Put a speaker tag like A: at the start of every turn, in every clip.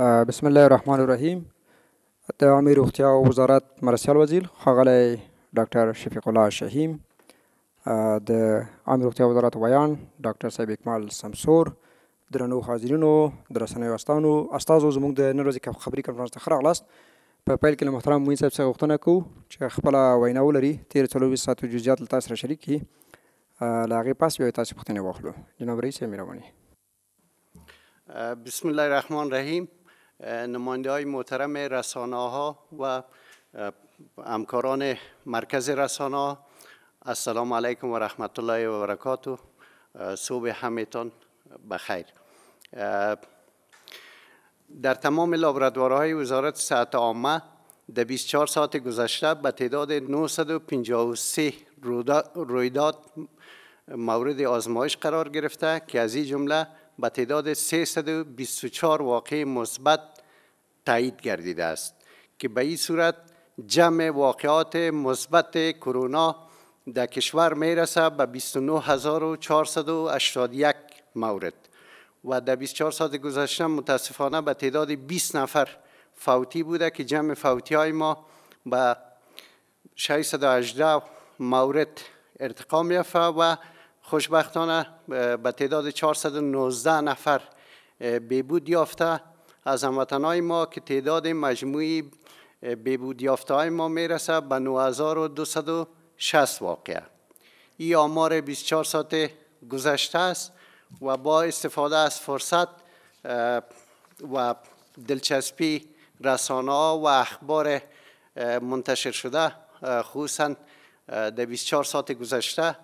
A: بسم الله الرحمن الرحیم د عامې روغتیا وزارت مرستیال وزیر ښاغلی ډاکټر شفیق الله شهیم د عامې روغتیا وزارت ویان ډاکټر صاحب اکمال سمسور درنو حاضرینو د رسنیو استانو استازو زموږ د نن ورځې خبري کنفرانس ته ښه راغلاست په پیل کې له محترم موین صاحب څخه غوښتنه کوو چې خپله وینا ولري تېرو څلورویشت ساعتو جزئیات له تاسو سره شریک کړي له هغې پس بیا تاسې پوښتنې واخلو جناب رئیس مهرباني
B: بسم الله الرحمن الرحیم نمانده های محترم رسانه ها و همکاران مرکز رسانه ها السلام علیکم و رحمت الله و برکاته صبح همیتان بخیر در تمام های وزارت صحت عامه در 24 ساعت گذشته به تعداد 953 رویداد مورد آزمایش قرار گرفته که از این جمله به تعداد 324 واقع مثبت تایید گردیده است که به این صورت جمع واقعات مثبت کرونا در کشور می به 29481 مورد و در 24 ساعت گذشته متاسفانه به تعداد 20 نفر فوتی بوده که جمع فوتی های ما به 618 مورد ارتقا میافه و خوشبختانه به تعداد 419 نفر بیبود یافته از هموطنهای ما که تعداد مجموعی بیبود یافته های ما میرسه به 9260 واقعه این آمار 24 ساعت گذشته است و با استفاده از فرصت و دلچسپی رسانه و اخبار منتشر شده خصوصا در 24 ساعت گذشته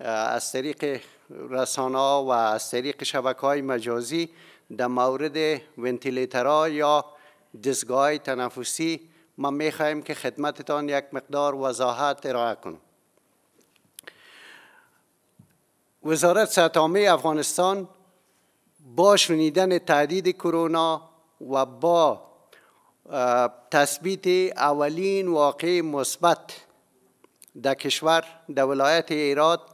B: از طریق رسانه و از طریق شبکه های مجازی در مورد ونتیلیتر یا دستگاه تنفسی ما خواهیم که خدمتتان یک مقدار وضاحت ارائه کنم وزارت سطامه افغانستان با شنیدن تهدید کرونا و با تثبیت اولین واقع مثبت در کشور در ولایت ایراد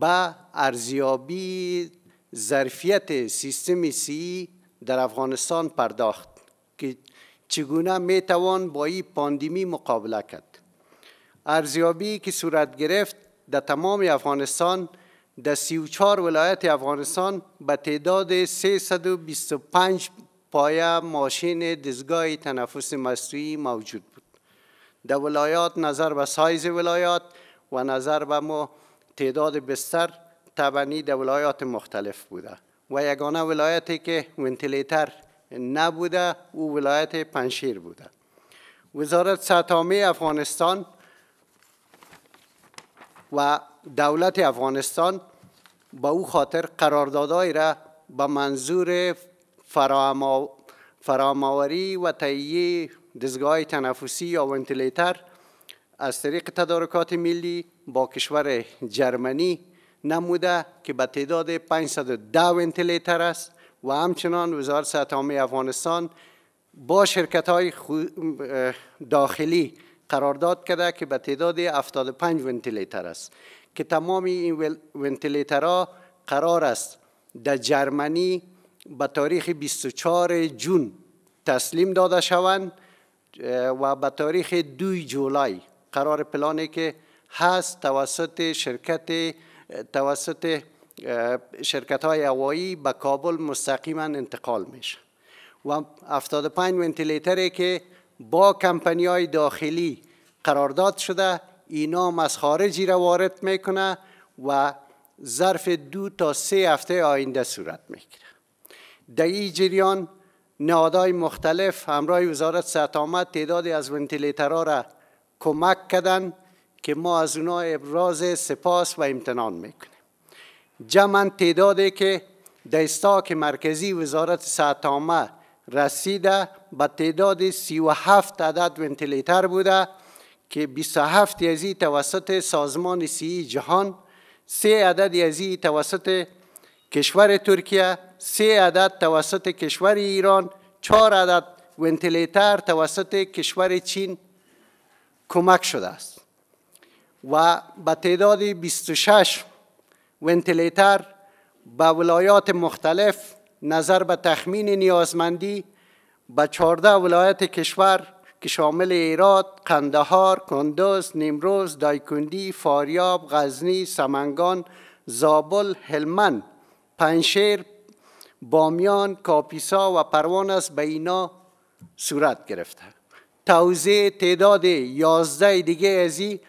B: با ارزیابی ظرفیت سیستم سی در افغانستان پرداخت که چگونه میتوان با این پاندمی مقابله کرد ارزیابی که صورت گرفت در تمام افغانستان در 34 ولایت افغانستان به تعداد 325 پایه ماشین دزگاه تنفس مصنوعی موجود بود در ولایات نظر به سایز ولایات و نظر به ما تعداد بستر تبنی در ولایات مختلف بوده و یگانه ولایتی که ونتیلیتر نبوده او ولایت پنشیر بوده وزارت سطحامه افغانستان و دولت افغانستان با او خاطر قراردادهایی را به منظور فراماوری و تهیه دزگاه تنفسی یا ونتیلیتر از طریق تدارکات ملی با کشور جرمنی نموده که به تعداد 510 ونتیلیتر است و همچنان وزارت صحت افغانستان با شرکت های داخلی قرارداد کرده که به تعداد 75 ونتیلیتر است که تمام این ونتیلیتر ها قرار است در جرمنی به تاریخ 24 جون تسلیم داده شوند و به تاریخ 2 جولای قرار پلانی که هست توسط شرکت توسط شرکت های هوایی به کابل مستقیما انتقال میشه و 75 ونتیلیتری که با کمپنی های داخلی قرارداد شده اینا از خارجی را وارد میکنه و ظرف دو تا سه هفته آینده صورت میگیره در این جریان نهادهای مختلف همراه وزارت صحت تعدادی از ونتیلیترها را کمک کردند. که ما از اونا ابراز سپاس و امتنان میکنیم جمعا تعدادی که دستاک مرکزی وزارت صحت رسیده به تعداد 37 عدد ونتیلیتر بوده که 27 یزی توسط سازمان سی جهان سه عدد یزی توسط کشور ترکیه سه عدد توسط کشور ایران چهار عدد ونتیلیتر توسط کشور چین کمک شده است و به تعداد 26 ونتیلیتر به ولایات مختلف نظر به تخمین نیازمندی به 14 ولایت کشور که شامل ایراد، قندهار، کندوز، نیمروز، دایکندی، فاریاب، غزنی، سمنگان، زابل، هلمند، پنشیر، بامیان، کاپیسا و پروان است به اینا صورت گرفته. توزیع تعداد یازده دیگه ازی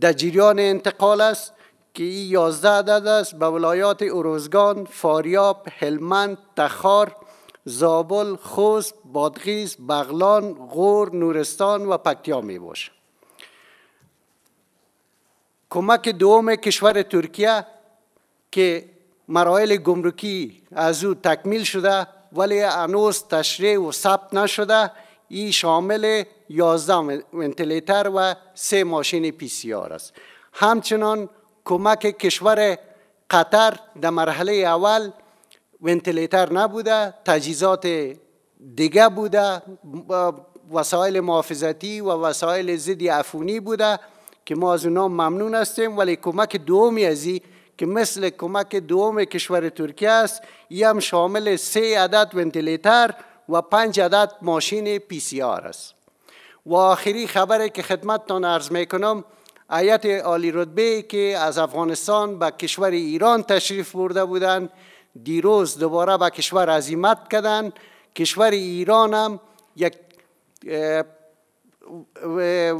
B: در جریان انتقال است که این یازده عدد است به ولایات اروزگان، فاریاب، هلمند، تخار، زابل، خوز، بادغیز، بغلان، غور، نورستان و پکتیا می باشه. کمک دوم کشور ترکیه که مرایل گمرکی از او تکمیل شده ولی انوز تشریع و ثبت نشده این شامل 11 ونتیلیتر و سه ماشین پی سی آر است همچنان کمک کشور قطر در مرحله اول ونتیلیتر نبوده تجهیزات دیگه بوده وسایل محافظتی و وسایل ضد عفونی بوده که ما از اونا ممنون هستیم ولی کمک دومی ازی که مثل کمک دوم کشور ترکیه است ای هم شامل سه عدد ونتیلیتر و پنج عدد ماشین پی سی آر است و آخری خبری که خدمتتان عرض می کنم آیت عالی رتبه که از افغانستان به کشور ایران تشریف برده بودند دیروز دوباره به کشور عزیمت کردند کشور ایران هم یک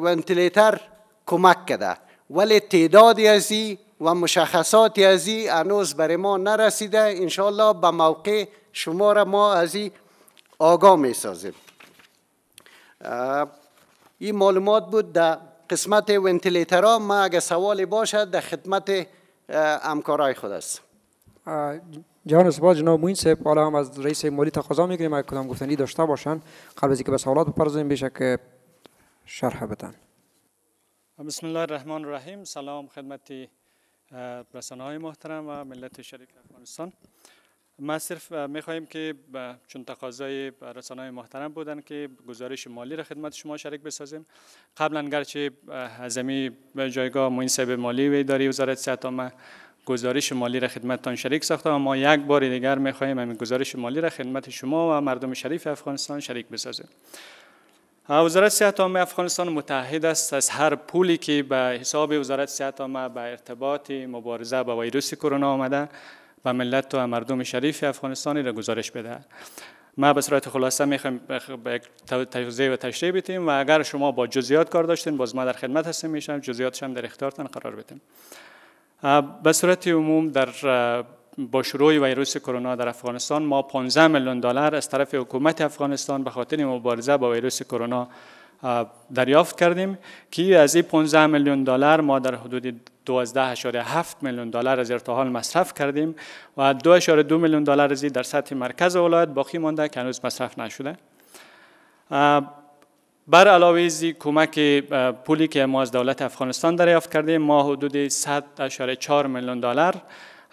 B: ونتیلیتر کمک کرده ولی تعدادی از و مشخصاتی از این هنوز برای ما نرسیده انشالله به موقع شما را ما از این آگاه می سازیم این معلومات بود در قسمت ونتیلیترا ما اگه سوالی باشد در خدمت همکارای خود است
A: جهان سپاس جناب موین صاحب حالا هم از رئیس مالی تقاضا میکنیم اگه کدام گفتنی داشته باشن قبل از اینکه به سوالات بپردازیم بیشه که شرح بدن
C: بسم الله الرحمن الرحیم سلام خدمت رسانه های محترم و ملت شریف افغانستان ما صرف میخوایم که چون تقاضای رسانه های محترم بودن که گزارش مالی را خدمت شما شریک بسازیم قبلا گرچه هزمی جایگاه موین صاحب مالی ویداری وزارت صحت آمه گزارش مالی را خدمتتان شریک ساخته ما یک بار دیگر میخواهیم همین گزارش مالی را خدمت شما و مردم شریف افغانستان شریک بسازیم وزارت صحت عامه افغانستان متحد است از هر پولی که به حساب وزارت صحت عامه به ارتباط مبارزه با ویروس کرونا آمده و ملت و مردم شریف افغانستانی را گزارش بده. ما به صورت خلاصه میخوایم به توضیح و تشریح بیتیم و اگر شما با جزیات کار داشتین باز ما در خدمت هستیم میشم جزیاتش هم در اختیارتان قرار بدیم به صورت عموم در با شروع ویروس کرونا در افغانستان ما 15 میلیون دلار از طرف حکومت افغانستان به خاطر مبارزه با ویروس کرونا دریافت کردیم که از این 15 میلیون دلار ما در حدود 12.7 میلیون دلار از ارتحال مصرف کردیم و 2.2 میلیون دلار از در سطح مرکز ولایت باقی مانده که هنوز مصرف نشده بر علاوه از کمک پولی که ما از دولت افغانستان دریافت کردیم ما حدود 100.4 میلیون دلار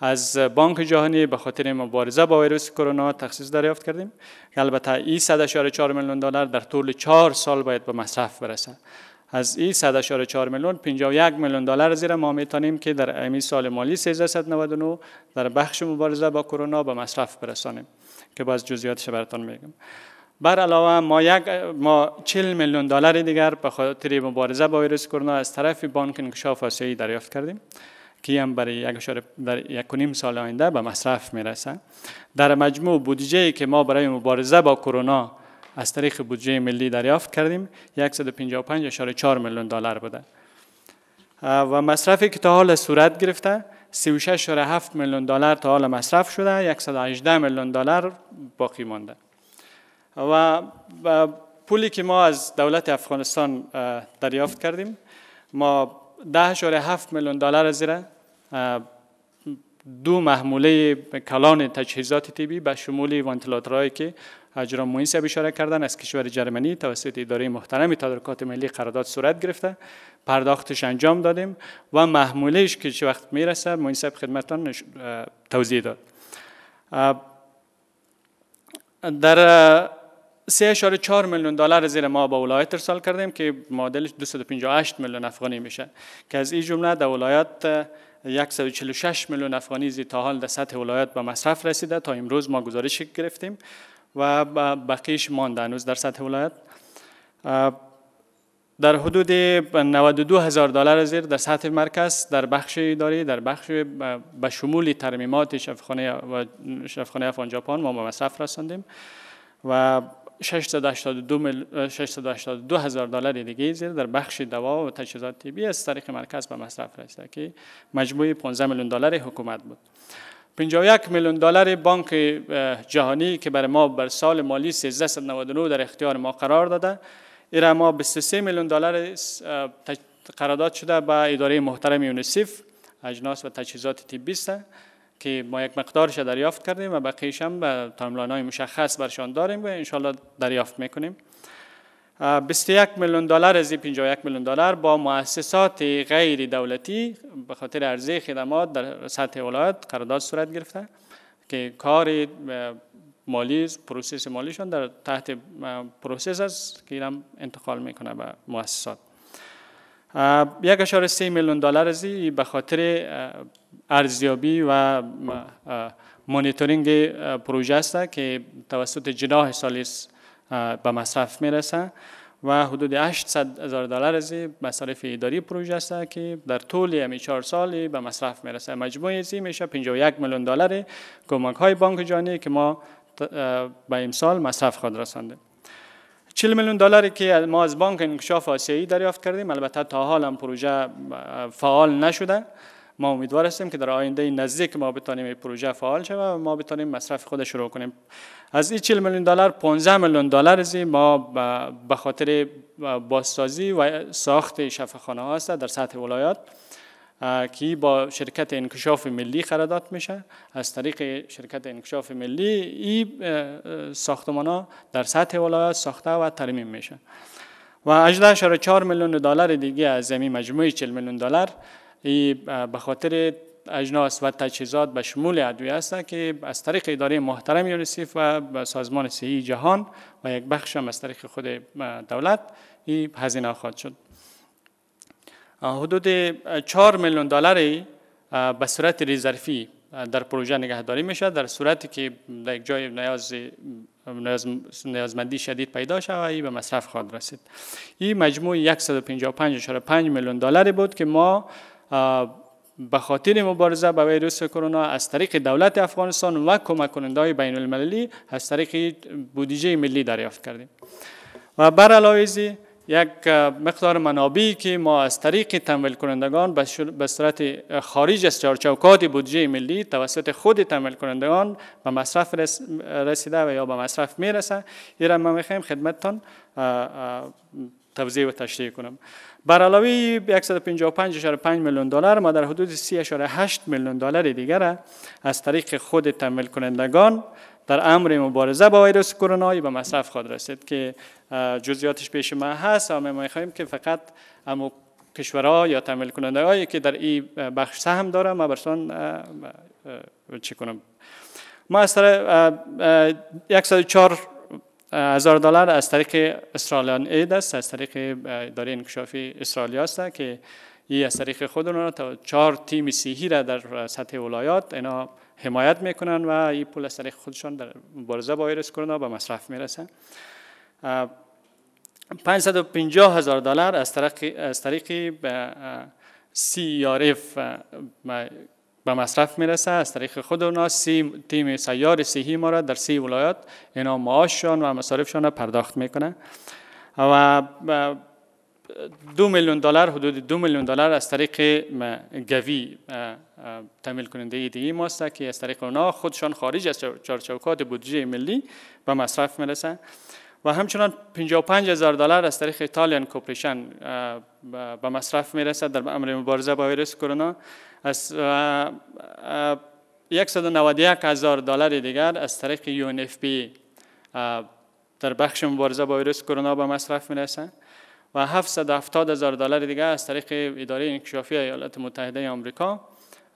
C: از بانک جهانی به خاطر مبارزه با ویروس کرونا تخصیص دریافت کردیم البته این 104 میلیون دلار در طول 4 سال باید به مصرف برسه از این 104 میلیون 51 میلیون دلار زیر ما میتونیم که در امی سال مالی 1399 در بخش مبارزه با کرونا به مصرف برسانیم که باز جزئیاتش براتون میگم بر علاوه ما یک ما 40 میلیون دلار دیگر به خاطر مبارزه با ویروس کرونا از طرف بانک انکشاف آسیایی دریافت کردیم هم برای 1.5 در یک نیم سال آینده به مصرف میرسه در مجموع بودجه که ما برای مبارزه با کرونا از طریق بودجه ملی دریافت کردیم 155.4 میلیون دلار بوده و مصرفی که تا حال صورت گرفته 36.7 میلیون دلار تا حال مصرف شده 118 میلیون دلار باقی مانده و پولی که ما از دولت افغانستان دریافت کردیم ما 10.7 میلیون دلار زیره دو محموله کلان تجهیزات طبی به شمول ونتیلاتورهایی که اجرام مهندسی اشاره کردن از کشور جرمنی توسط اداره محترم تدارکات ملی قرارداد صورت گرفته پرداختش انجام دادیم و محمولهش که چه وقت میرسه به خدمتان توضیح داد در چهار میلیون دلار زیر ما با ولایت ارسال کردیم که معادلش 258 میلیون افغانی میشه که از این جمله در ولایت 146 میلیون افغانی زی تا حال در سطح ولایت به مصرف رسیده تا امروز ما گزارش گرفتیم و بقیش مانده هنوز در سطح ولایت در حدود 92 هزار دلار زیر در سطح مرکز در بخش اداری در بخش به شمول ترمیمات شفخانه و شفخانه افغان جاپان ما به مصرف رساندیم و 682 مل... هزار دلار دیگه زیر در بخش دوا و تجهیزات طبی از طریق مرکز به مصرف رسیده که مجموع 15 میلیون دلار حکومت بود 51 میلیون دلار بانک جهانی که برای ما بر سال مالی 1399 در اختیار ما قرار داده ایرا ما 23 میلیون دلار قرارداد شده با اداره محترم یونسیف اجناس و تجهیزات طبی است که ما یک مقدارش دریافت کردیم و بقیش هم به تایملاین های مشخص برشان داریم و انشالله دریافت میکنیم 21 میلیون دلار از 51 میلیون دلار با مؤسسات غیر دولتی به خاطر ارزی خدمات در سطح ولایت قرارداد صورت گرفته که کار مالی پروسس مالیشان در تحت پروسس است که اینم انتقال میکنه به مؤسسات 1.3 میلیون دلار از به خاطر ارزیابی و مانیتورینگ پروژه است که توسط جناح سالیس به مصرف میرسه و حدود 800 هزار دلار از مصارف اداری پروژه است که در طول همین 4 سال به مصرف میرسه مجموعی این میشه 51 میلیون دلار کمک های بانک جهانی که ما به امسال مصرف خود رسانده 40 میلیون دلاری که ما از بانک انکشاف آسیایی دریافت کردیم البته تا حال هم پروژه فعال نشده ما امیدوار هستیم که در آینده نزدیک ما بتانیم این پروژه فعال شود و ما بتانیم مصرف خود شروع کنیم از این 40 میلیون دلار 15 میلیون دلار از ما به خاطر بازسازی و ساخت شفاخانه ها است در سطح ولایات که با شرکت انکشاف ملی خردات میشه از طریق شرکت انکشاف ملی این ساختمان ها در سطح ولایات ساخته و ترمیم میشه و 18.4 میلیون دلار دیگه از زمین مجموعه 40 میلیون دلار ای به خاطر اجناس و تجهیزات به شمول ادویه است که از طریق اداره محترم یونیسف و سازمان صحی جهان و یک بخش هم از طریق خود دولت این هزینه شد حدود 4 میلیون دلاری به صورت ریزرفی در پروژه نگهداری میشه در صورتی که در یک جای نیاز نیازمندی شدید پیدا شود و به مصرف خواهد رسید این مجموع 155.5 میلیون دلاری بود که ما به خاطر مبارزه با ویروس کرونا از طریق دولت افغانستان و کمک های بین المللی از طریق بودجه ملی دریافت کردیم و بر علاوه یک مقدار منابعی که ما از طریق تمویل کنندگان به صورت خارج از چارچوکات بودجه ملی توسط خود تمویل کنندگان به مصرف رسیده و یا به مصرف میرسه این را ما میخوایم خدمتتان توضیح و تشریح کنم بر علاوه 155.5 میلیون دلار ما در حدود 3.8 میلیون دلار دیگر از طریق خود تمویل کنندگان در امر مبارزه با ویروس کرونا به مصرف خود رسید که جزئیاتش پیش ما هست و ما خواهیم که فقط اما کشورها یا تمویل کنندگانی که در این بخش سهم داره ما برسان چی کنم ما از 104 هزار دلار از طریق استرالیان اید است از طریق اداره انکشافی استرالیا است که یه از طریق خود را تا چهار تیم سیهی را در سطح ولایات اینا حمایت میکنن و این پول از طریق خودشان در مبارزه با ویروس کرونا به مصرف میرسن 550 هزار دلار از طریق از طریق سی به مصرف میرسه از طریق خود اونا سی تیم سیار سیهی ما را در سی ولایات اینا معاششان و مصارفشان را پرداخت میکنه و دو میلیون دلار حدود دو میلیون دلار از طریق گوی تمیل کننده ما ماست که از طریق اونا خودشان خارج از چارچوکات بودجه ملی به مصرف میرسه و همچنان 55 هزار دلار از طریق ایتالیان کوپریشن به مصرف میرسد در امر مبارزه با ویروس کرونا از 191 هزار دلار دیگر از طریق یون در بخش مبارزه با ویروس کرونا به مصرف میرسد و 770 هزار دلار دیگر از طریق اداره انکشافی ایالات متحده آمریکا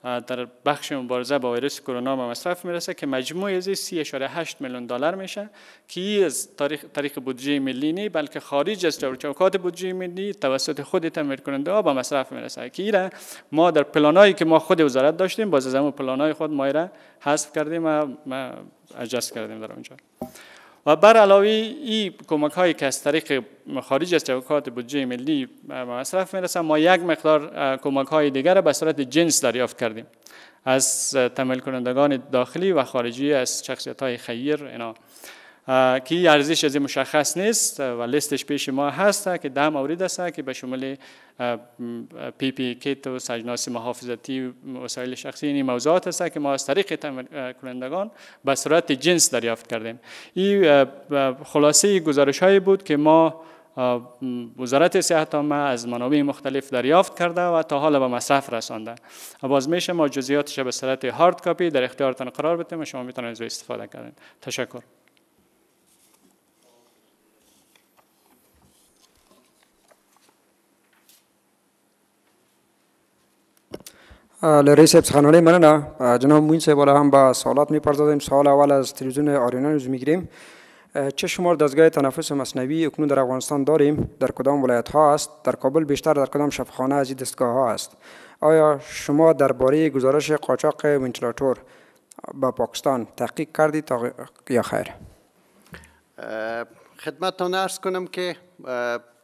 C: در بخش مبارزه با ویروس کرونا به مصرف میرسه که مجموع از 3.8 میلیون دلار میشه که از تاریخ تاریخ بودجه ملی نی بلکه خارج از چوکات بودجه ملی توسط خود تمویل کننده ها به مصرف میرسه که ایره ما در پلانایی که ما خود وزارت داشتیم باز از همون پلانای خود ما را حذف کردیم و ما کردیم در اونجا و بر علاوه این کمک هایی که از طریق خارج از چوکات بودجه ملی مصرف میرسن ما یک مقدار کمک های دیگر را به صورت جنس دریافت کردیم از تمل کنندگان داخلی و خارجی از شخصیت های خیر اینا که این ارزش از مشخص نیست و لیستش پیش ما هست که ده مورد است که به شمول پی پی کیت و سجناس محافظتی وسایل شخصی این موضوعات است که ما از طریق کنندگان به صورت جنس دریافت کردیم این خلاصه گزارش هایی بود که ما وزارت صحت ما از منابع مختلف دریافت کرده و تا حالا به مصرف رسانده باز میشه ما جزئیاتش به صورت هارد کاپی در اختیارتان قرار بدیم و شما میتونید از استفاده کنید تشکر
A: رئیس خانواده من نه جناب موین صاحب هم به سوالات میپردازیم سوال اول از تلویزیون آریانا نیوز میگیریم چه شمار دستگاه تنفس مصنوعی اکنون در افغانستان داریم در کدام ولایت ها است در کابل بیشتر در کدام شفخانه از این دستگاه ها است آیا شما درباره گزارش قاچاق ونتیلاتور به پاکستان تحقیق کردید تا... یا خیر
B: خدمتتان کنم که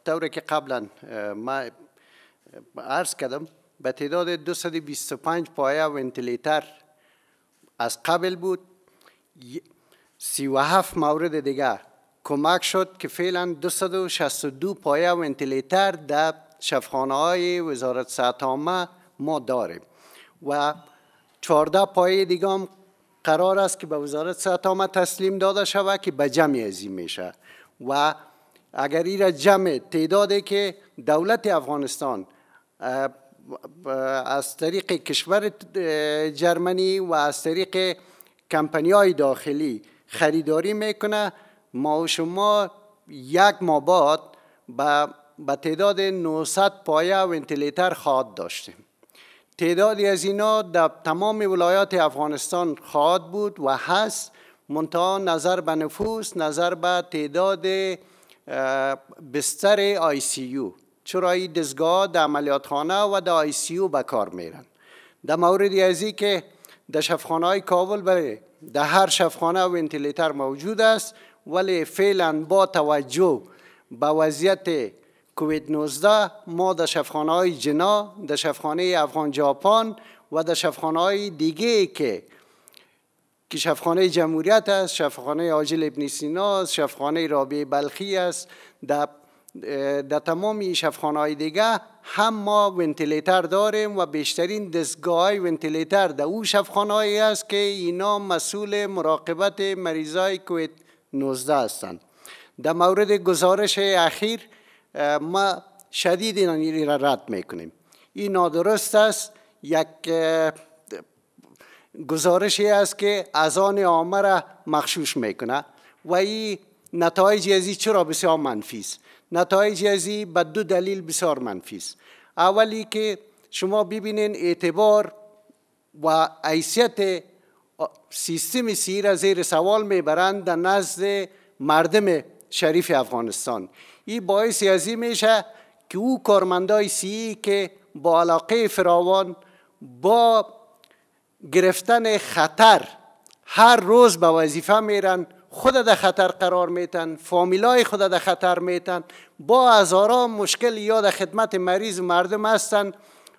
B: طوری که قبلا ما عرض کردم به تعداد 225 پایه ونتیلیتر از قبل بود 37 مورد دیگه کمک شد که فعلا 262 پایه ونتیلیتر در شفخانه های وزارت صحت عامه ما داریم و 14 پایه دیگه هم قرار است که به وزارت صحت عامه تسلیم داده شود که به جمع می میشه و اگر این را جمع تعدادی که دولت افغانستان از طریق کشور جرمنی و از طریق کمپنی های داخلی خریداری میکنه ما و شما یک ماه بعد به تعداد 900 پایه و انتلیتر خواهد داشتیم تعدادی از اینا در تمام ولایات افغانستان خواهد بود و هست منتها نظر به نفوس نظر به تعداد بستر آی سی یو چرا این دزگاه در عملیاتخانه و در آی سی او به کار میرن در مورد ازی که در شفخانه های کابل بله در هر شفخانه انتلیتر موجود است ولی فعلا با توجه به وضعیت کووید 19 ما در شفخانه های جنا در شفخانه افغان جاپان و در شفخانه های دیگه که که شفخانه جمهوریت است شفخانه عاجل ابن سینا است شفخانه رابی بلخی است در در تمام شفخانه های دیگه هم ما ونتیلیتر داریم و بیشترین دستگاه های ونتیلیتر در او شفخانه است که اینا مسئول مراقبت مریضای کویت 19 هستند در مورد گزارش اخیر ما شدید این را رد میکنیم این نادرست است یک گزارشی است که از آن را مخشوش میکنه و این نتایج از چرا بسیار منفی است نتایج ازی به دو دلیل بسیار منفی است اولی که شما ببینین اعتبار و حیثیت سیستم سیر زیر سوال میبرند در نزد مردم شریف افغانستان این باعث ازی میشه که او کارمندای سی که با علاقه فراوان با گرفتن خطر هر روز به وظیفه میرن خود در خطر قرار میتن فامیلای خود در خطر میتن با هزاران مشکل یاد خدمت مریض مردم هستند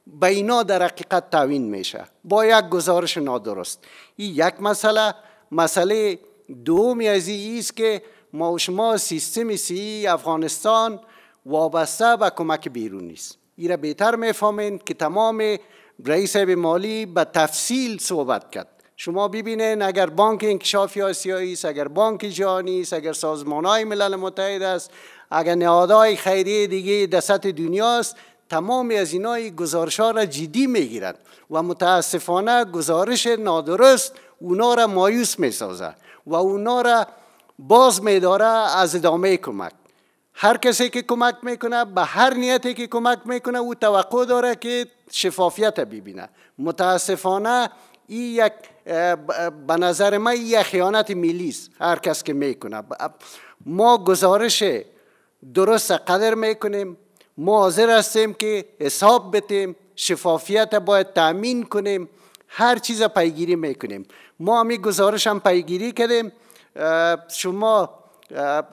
B: به اینا در حقیقت تعوین میشه با یک گزارش نادرست این یک مسئله مسئله دومی از این است که ما و شما سیستم سی افغانستان وابسته به کمک بیرونی است این را بهتر میفهمین که تمام رئیس مالی به تفصیل صحبت کرد شما ببینین اگر بانک انکشاف آسیایی است اگر بانک جهانی است اگر سازمان های ملل متحد است اگر نهادهای خیریه دیگه در سطح دنیا است تمام از اینای گزارش ها را جدی میگیرند و متاسفانه گزارش نادرست اونا را مایوس میسازه و اونا را باز میداره از ادامه کمک هر کسی که کمک میکنه به هر نیتی که کمک میکنه او توقع داره که شفافیت ببینه متاسفانه این یک به نظر من یه خیانت ملی است هر کس که میکنه ما گزارش درست قدر میکنیم ما حاضر هستیم که حساب بتیم شفافیت باید تامین کنیم هر چیز پیگیری میکنیم ما همی گزارش هم پیگیری کردیم شما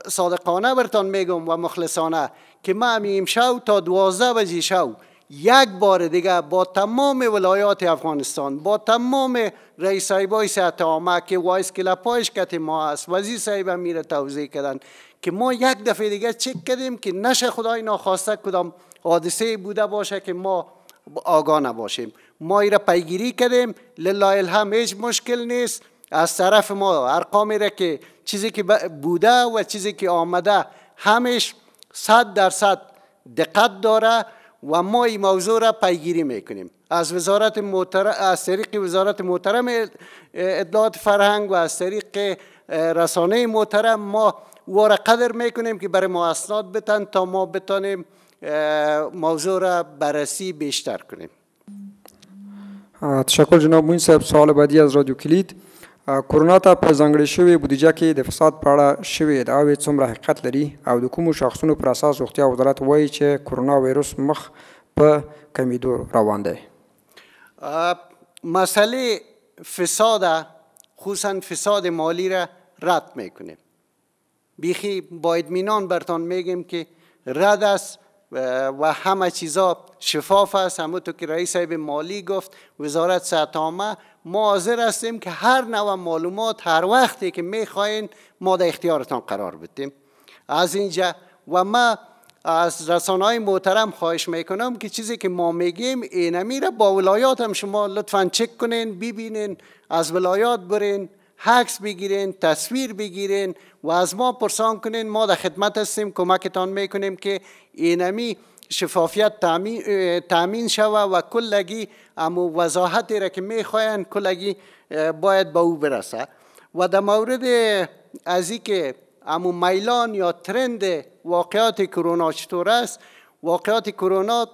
B: صادقانه برتان میگم و مخلصانه که ما همی شو تا دوازده بجی شو یک بار دیگه با تمام ولایات افغانستان با تمام رئیس های صحت عامه که وایس کلپایش کت ما است وزیر صاحب میره توضیح کردن که ما یک دفعه دیگه چک کردیم که نشه خدای ناخواسته کدام حادثه بوده باشه که ما آگاه نباشیم ما را پیگیری کردیم لله الهم هیچ مشکل نیست از طرف ما ارقامی را که چیزی که بوده و چیزی که آمده همش صد درصد دقت داره و ما این موضوع را پیگیری میکنیم از وزارت محترم از طریق وزارت محترم اطلاعات فرهنگ و از طریق رسانه محترم ما او قدر میکنیم که برای ما اسناد بتن تا ما بتانیم موضوع را بررسی بیشتر کنیم
A: تشکر جناب موین صاحب سوال بعدی از رادیو کلید کورونا ته په ځانګړې شوې بودیجه کې د فساد په اړه شوې ادعاوې څومره حقیقت لري او د کومو شخصونو پر اساس روغتیا وزارت وایي چې کورونا وایروس مخ په کمیدو روان دی
B: مسئله فساد خصوصا فساد مالی را رد میکنیم بیخی با اطمینان برتان میگیم که رد از و همه چیزا شفاف است همونطور که رئیس صاحب مالی گفت وزارت سطامه ما حاضر هستیم که هر نوع معلومات هر وقتی که میخواین ما در اختیارتان قرار بدیم از اینجا و ما از رسانه های محترم خواهش میکنم که چیزی که ما میگیم اینمی را با ولایات هم شما لطفا چک کنین ببینین از ولایات برین حکس بگیرین تصویر بگیرین و از ما پرسان کنین ما در خدمت هستیم کمکتان میکنیم که اینمی شفافیت تامین شوه و کلگی اما وضاحتی را که میخواین کلگی باید به او برسه و در مورد از ای که امو میلان یا ترند واقعات کرونا چطور است واقعات کرونا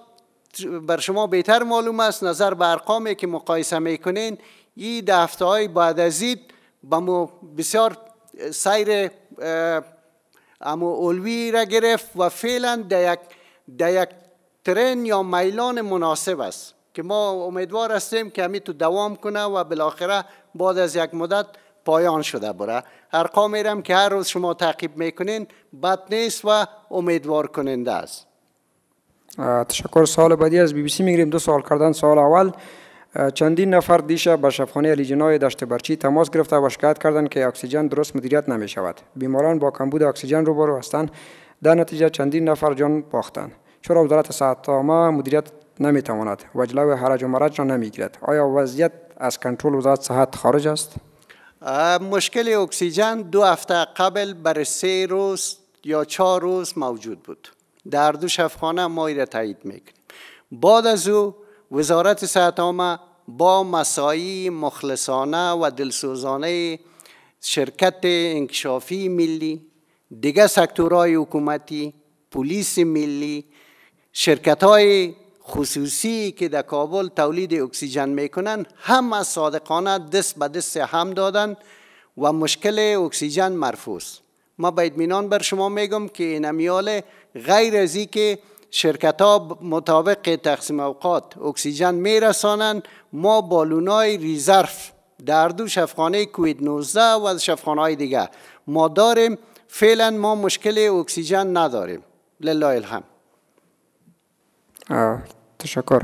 B: بر شما بهتر معلوم است نظر به ارقامی که مقایسه میکنین این دفته های بعد از با بسیار سیر امو اولوی را گرفت و فعلا در یک, در یا میلان مناسب است که ما امیدوار هستیم که همی تو دوام کنه و بالاخره بعد از یک مدت پایان شده بره هر میرم که هر روز شما تعقیب میکنین بد نیست و امیدوار کننده است
A: تشکر سال بعدی از بی بی سی میگیریم دو سال کردن سال اول چندین نفر دیشب با شفخانه جنای دشت برچی تماس گرفته و شکایت کردند که اکسیژن درست مدیریت نمی شود. بیماران با کمبود اکسیژن روبرو هستند. در نتیجه چندین نفر جان باختند. چرا وزارت ما مدیریت نمی تواند و جلو حرج و مرج را نمی گیرد. آیا وضعیت از کنترل وزارت صحت خارج
B: است؟ مشکل اکسیژن دو هفته قبل بر سه روز یا چهار روز موجود بود. در دو شفخانه ما را تایید میکنیم. بعد از او وزارت صحت عامه با مسایی مخلصانه و دلسوزانه شرکت انکشافی ملی دیگه سکتورهای حکومتی پلیس ملی شرکت های خصوصی که در کابل تولید اکسیژن میکنن همه صادقانه دست به دست هم دادن و مشکل اکسیژن مرفوس. ما به اطمینان بر شما میگم که این امیال غیر از که شرکت ها مطابق تقسیم اوقات اکسیژن رسانند ما بالونای ریزرف در دو شفخانه کوید 19 و شفخانه های دیگه ما داریم فعلا ما مشکل اکسیژن نداریم لله الحمد
A: تشکر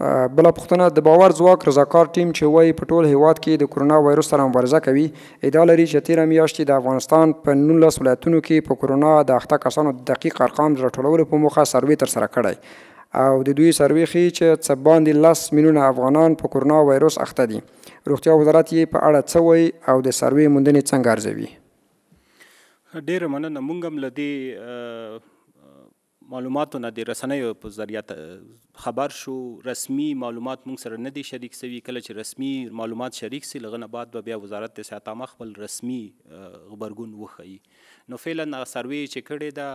A: بل پښتنه د باور ځواک رضاکار ټیم چې وای په ټول هیواد کې د کرونا وایروس سره مبارزه کوي ادعا لري چې تیر میاشتې د افغانستان په 19 ولایتونو کې په کرونا د اخته کسانو د دقیق ارقام راټولولو په موخه سروې تر سره کړی او د دوی سروې ښیي چې څه باندې لس میلیونه افغانان په کرونا وایروس اخته دي روغتیا وزارت یې په اړه څه وایي او د سروې موندنې څنګه ارزوي
D: ډیره مننه مونږ هم لدی معلوماتو نه د رسنیو په ذریعہ خبر شو رسمي معلومات موږ سره نه دي شریک سوي کله چې رسمي معلومات شریک سي لغنه بعد به بیا وزارت د صحت عامه خپل رسمي خبرګون وخی نو فعلا سروي چې کړي دا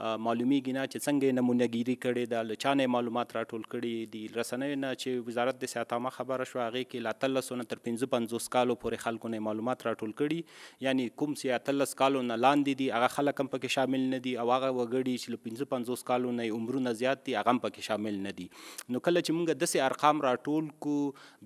D: معلومیږي نه چې څنګه نمونه ګیری کړي د لچانه معلومات راټول کړي د رسنې نه چې وزارت د صحت عامه خبره شو هغه کې لا 1300 تر 1550 کالو پورې خلکو نه معلومات راټول کړي یعنی کوم سي 1300 کالو نه لاندې دي هغه خلک هم پکې شامل نه دي او هغه وګړي چې 1550 کالو نه عمرونه زیات دي هغه هم پکې شامل نه دي نو کله چې موږ دسه ارقام راټول کو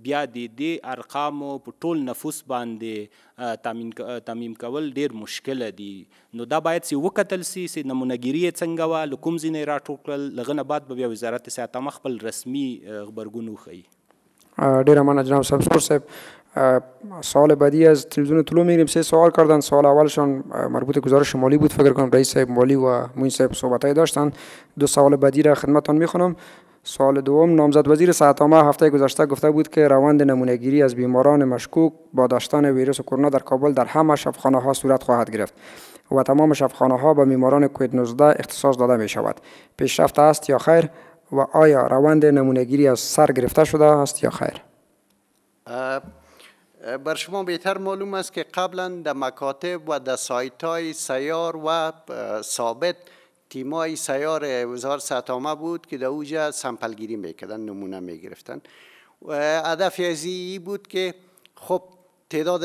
D: بیا د دې ارقام په ټول نفوس باندې تامین تامین کول ډیر مشکل دي نو دا باید چې وکتل سي نمونه ګیری یې څنګه وه له کوم ځای راټول کړل له هغه نه بعد به بیا وزارت صحت عامه خپل رسمي غبرګون وښیي
A: ډیر مننه جناب شمسور صاحب سوال بعدی از تلویزیون طلوع میریم سه سوال کردن سوال اولشان مربوط گزارش مالی بود فکر کنم رئیس صاحب مالی و موین صاحب صحبتای داشتن دو سوال بعدی را خدمتتان میخونم سال دوم نامزد وزیر صحت هفته گذشته گفته بود که روند نمونهگیری از بیماران مشکوک با داشتن ویروس کرونا در کابل در همه شفخانه ها صورت خواهد گرفت و تمام شفخانه ها به بیماران کووید 19 اختصاص داده می شود پیشرفت است یا خیر و آیا روند نمونهگیری از سر گرفته شده است یا خیر
B: بر شما بهتر معلوم است که قبلا در مکاتب و در سایت های سیار و ثابت تیمای سیار وزار بود که در اوجه سمپلگیری میکردن نمونه میگرفتن هدف ازی بود که خب تعداد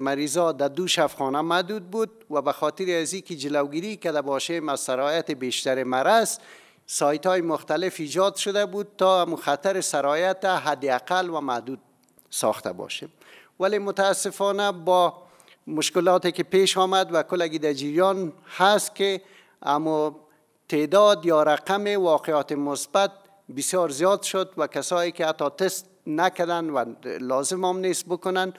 B: مریضا در دو شفخانه محدود بود و به خاطر ازی که جلوگیری کرده باشه مسرایت بیشتر مرض سایت های مختلف ایجاد شده بود تا خطر سرایت حداقل و محدود ساخته باشه ولی متاسفانه با مشکلاتی که پیش آمد و کلگی در جریان هست که اما تعداد یا رقم واقعات مثبت بسیار زیاد شد و کسایی که حتی تست نکردن و لازم هم نیست بکنن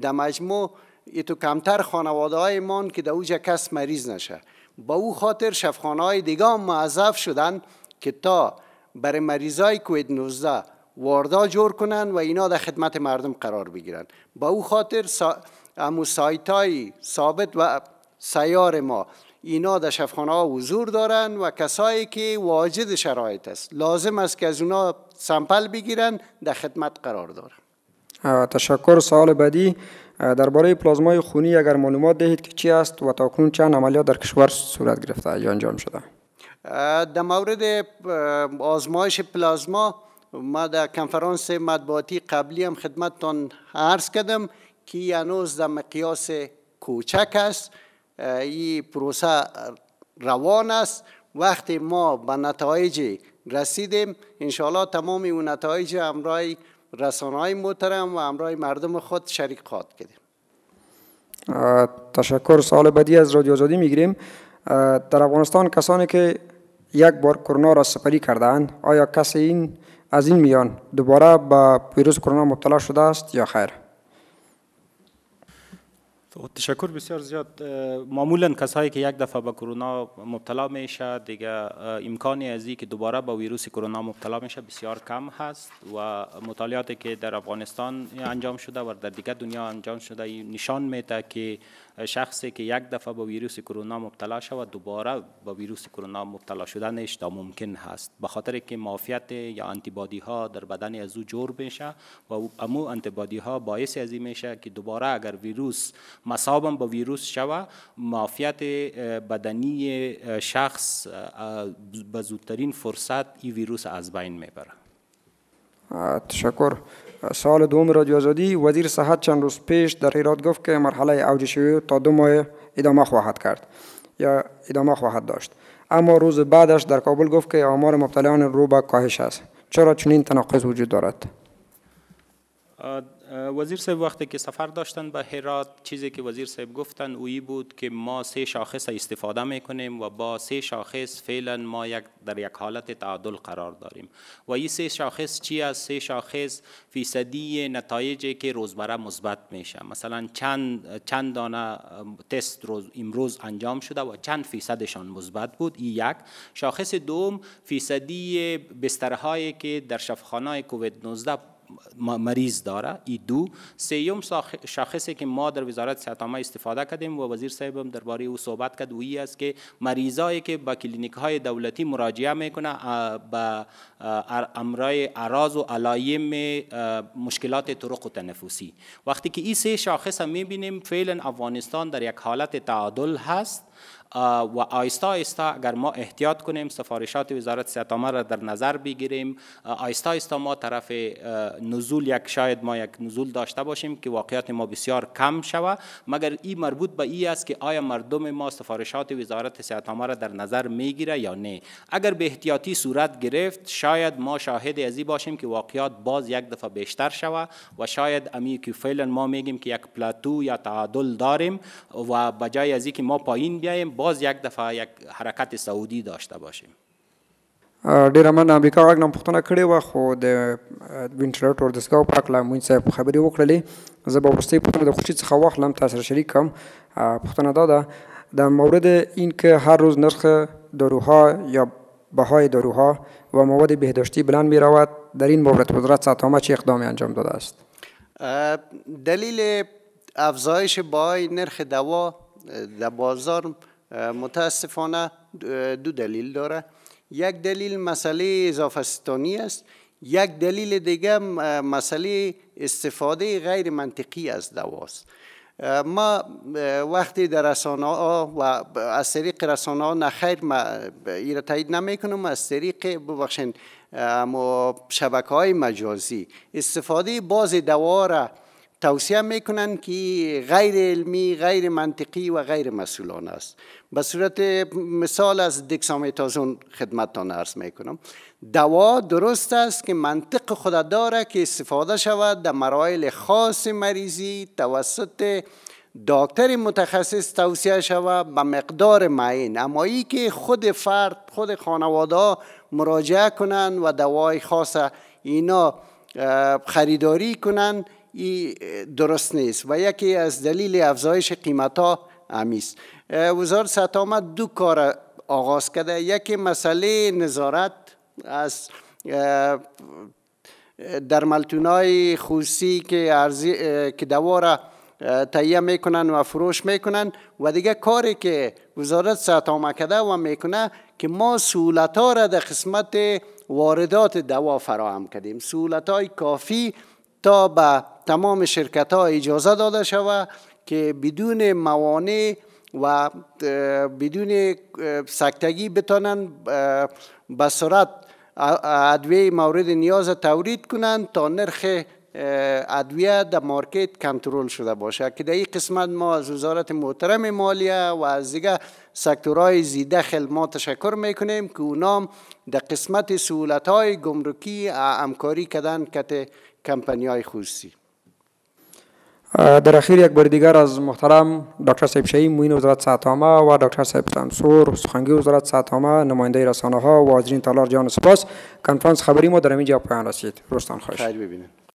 B: در مجموع ایتو کمتر خانواده های که در اوجه کس مریض نشه با او خاطر شفخانه های دیگه هم معذف شدن که تا بر مریض های کوید 19 واردا جور کنن و اینا در خدمت مردم قرار بگیرن با او خاطر سا... امو سایت های ثابت و سیار ما اینا در شفخانه ها حضور دارن و کسایی که واجد شرایط است لازم است که از اونا سمپل بگیرن در خدمت قرار
A: دارن تشکر سوال بعدی درباره پلازمای خونی اگر معلومات دهید که چی است و تاکنون چند عملیات در کشور صورت گرفته یا انجام شده
B: در مورد آزمایش پلازما ما در کنفرانس مطبوعاتی قبلی هم خدمتتان عرض کردم که هنوز در مقیاس کوچک است این پروسه روان است وقتی ما به نتایج رسیدیم انشاءالله تمام اون نتایج همراه رسانه های محترم و همراه مردم خود شریک خواهد کردیم
A: تشکر سال بعدی از رادیو آزادی میگیریم در افغانستان کسانی که یک بار کرونا را سپری کردند آیا کسی این از این میان دوباره به ویروس کرونا مبتلا شده است یا خیر
D: خب، تشکر بسیار زیاد معمولا کسایی که یک دفعه به کرونا مبتلا میشه دیگه امکانی از که دوباره به ویروس کرونا مبتلا میشه بسیار کم هست و مطالعاتی که در افغانستان انجام شده و در دیگه دنیا انجام شده نشان میده که شخصی که یک دفعه با ویروس کرونا مبتلا شود دوباره با ویروس کرونا مبتلا شدنش تا ممکن هست به خاطر که معافیت یا بادی ها در بدن از او جور میشه و امو بادی ها باعث از این میشه که دوباره اگر ویروس مصابم با ویروس شوه معافیت بدنی شخص به زودترین فرصت این ویروس از بین میبره
A: تشکر سال دوم رادیو آزادی وزیر صحت چند روز پیش در هرات گفت که مرحله اوج شیوع تا دو ماه ادامه خواهد کرد یا ادامه خواهد داشت اما روز بعدش در کابل گفت که آمار مبتلایان رو به کاهش است چرا چنین تناقض وجود دارد
D: وزیر صاحب وقتی که سفر داشتن به هرات چیزی که وزیر صاحب گفتن اویی بود که ما سه شاخص استفاده میکنیم و با سه شاخص فعلا ما یک در یک حالت تعادل قرار داریم و این سه شاخص چی از سه شاخص فیصدی نتایجی که روزمره مثبت میشه مثلا چند چند دانه تست روز امروز انجام شده و چند فیصدشان مثبت بود این یک شاخص دوم فیصدی بسترهایی که در شفاخانه کووید 19 مریض داره ای دو سیوم شاخصی که ما در وزارت صحت استفاده کردیم و وزیر صاحب هم درباره او صحبت کرد ای است که مریضایی که با کلینیک های دولتی مراجعه میکنه با امرای اراز و علایم مشکلات طرق و تنفسی وقتی که این سه شاخص هم میبینیم فعلا افغانستان در یک حالت تعادل هست و آیستا آیستا اگر ما احتیاط کنیم سفارشات وزارت سیاتامه را در نظر بگیریم آیستا آیستا ما طرف نزول یک شاید ما یک نزول داشته باشیم که واقعیت ما بسیار کم شوه مگر این مربوط به این است که آیا مردم ما سفارشات وزارت سیاتامه را در نظر میگیره یا نه اگر به احتیاطی صورت گرفت شاید ما شاهد ازی باشیم که واقعیات باز یک دفعه بیشتر شوه و شاید امی که فعلا ما میگیم که یک پلاتو یا تعادل داریم و بجای از که ما پایین بیایم باز یک دفعه یک حرکت سعودی داشته باشیم
A: ډیره مننه امریکا غږ نن پوښتنه کړې وه خو د وینټرلیټر دستګاه په هکله موین صاحب خبرې وکړلې زه به وروستۍ پوښتنه د خوشي څخه واخلم تاسو سره شریک کړم پوښتنه دا ده در مورد این که هر روز نرخ داروها یا بهای داروها و مواد بهداشتی بلند می رود در این مورد وزارت صحت چه اقدامی انجام داده است
B: دلیل افزایش بهای نرخ دوا در بازار متاسفانه دو دلیل داره یک دلیل مسئله اضافستانی است یک دلیل دیگه مسئله استفاده غیر منطقی از دواست ما وقتی در رسانه ها و از طریق رسانه ها نخیر ما را تایید نمی کنم از طریق ببخشین شبکه های مجازی استفاده باز دوا را توصیه میکنن که غیر علمی غیر منطقی و غیر مسئولان است به صورت مثال از دکسامیتازون خدمتتان عرض میکنم دوا درست است که منطق خود داره که استفاده شود در مرایل خاص مریضی توسط دکتر متخصص توصیه شود به مقدار معین اما ای که خود فرد خود خانواده مراجعه کنند و دوای خاص اینا خریداری کنند، ای درست نیست و یکی از دلیل افزایش قیمت ها است وزارت سطامت دو کار آغاز کرده یکی مسئله نظارت از در ملتونای خصوصی که ارزی که دواره تهیه میکنن و فروش میکنن و دیگه کاری که وزارت سطامه کده و میکنه که ما سهولت ها را در قسمت واردات دوا فراهم کردیم سهولت های کافی تا به تمام شرکت ها اجازه داده شود که بدون موانع و بدون سکتگی بتانن به سرعت ادویه مورد نیاز تورید کنند تا نرخ ادویه در مارکت کنترل شده باشه که در این قسمت ما از وزارت محترم مالیه و از دیگه سکتورهای زیده دخل ما تشکر میکنیم که اونام در قسمت سهولت های گمرکی همکاری کدن که کمپنیای خصوصی
A: در اخیر یک بار دیگر از محترم دکتر سیب شهی موین وزارت ساتامه و دکتر سیب سمسور سخنگوی وزارت ساتامه نماینده رسانه ها و حاضرین تالار جان سپاس کنفرانس خبری ما در جا پایان رسید رستان
C: خواهش